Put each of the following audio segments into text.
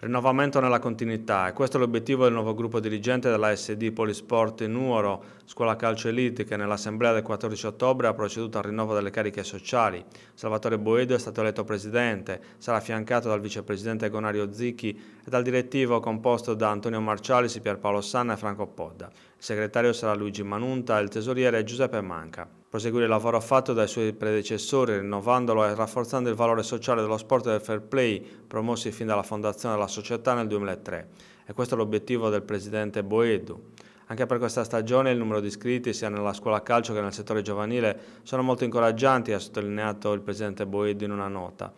Rinnovamento nella continuità, e questo è l'obiettivo del nuovo gruppo dirigente dell'ASD Polisport Nuoro, Scuola Calcio Elite, che nell'assemblea del 14 ottobre ha proceduto al rinnovo delle cariche sociali. Salvatore Boedo è stato eletto presidente, sarà affiancato dal vicepresidente Gonario Zicchi e dal direttivo composto da Antonio Marcialis, Pierpaolo Sanna e Franco Podda. Il segretario sarà Luigi Manunta e il tesoriere Giuseppe Manca proseguire il lavoro fatto dai suoi predecessori, rinnovandolo e rafforzando il valore sociale dello sport e del fair play promossi fin dalla fondazione della società nel 2003. E questo è l'obiettivo del presidente Boedu. Anche per questa stagione il numero di iscritti sia nella scuola calcio che nel settore giovanile sono molto incoraggianti, ha sottolineato il presidente Boedu in una nota.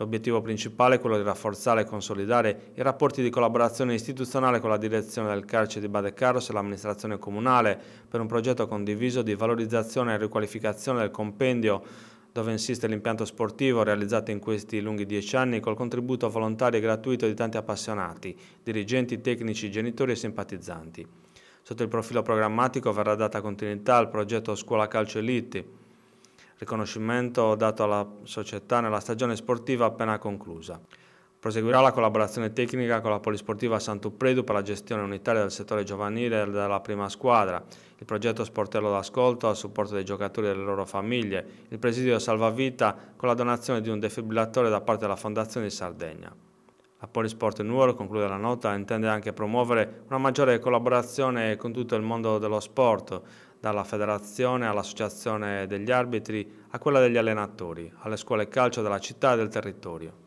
L'obiettivo principale è quello di rafforzare e consolidare i rapporti di collaborazione istituzionale con la direzione del carcere di Badecaros e l'amministrazione comunale per un progetto condiviso di valorizzazione e riqualificazione del compendio dove insiste l'impianto sportivo realizzato in questi lunghi dieci anni col contributo volontario e gratuito di tanti appassionati, dirigenti, tecnici, genitori e simpatizzanti. Sotto il profilo programmatico verrà data continuità al progetto Scuola Calcio Elite, riconoscimento dato alla società nella stagione sportiva appena conclusa. Proseguirà la collaborazione tecnica con la Polisportiva Santupredu per la gestione unitaria del settore giovanile della prima squadra, il progetto Sportello d'ascolto a supporto dei giocatori e delle loro famiglie, il presidio salvavita con la donazione di un defibrillatore da parte della Fondazione di Sardegna. La Polisport Nuoro, conclude la nota, intende anche promuovere una maggiore collaborazione con tutto il mondo dello sport, dalla federazione all'associazione degli arbitri a quella degli allenatori, alle scuole calcio della città e del territorio.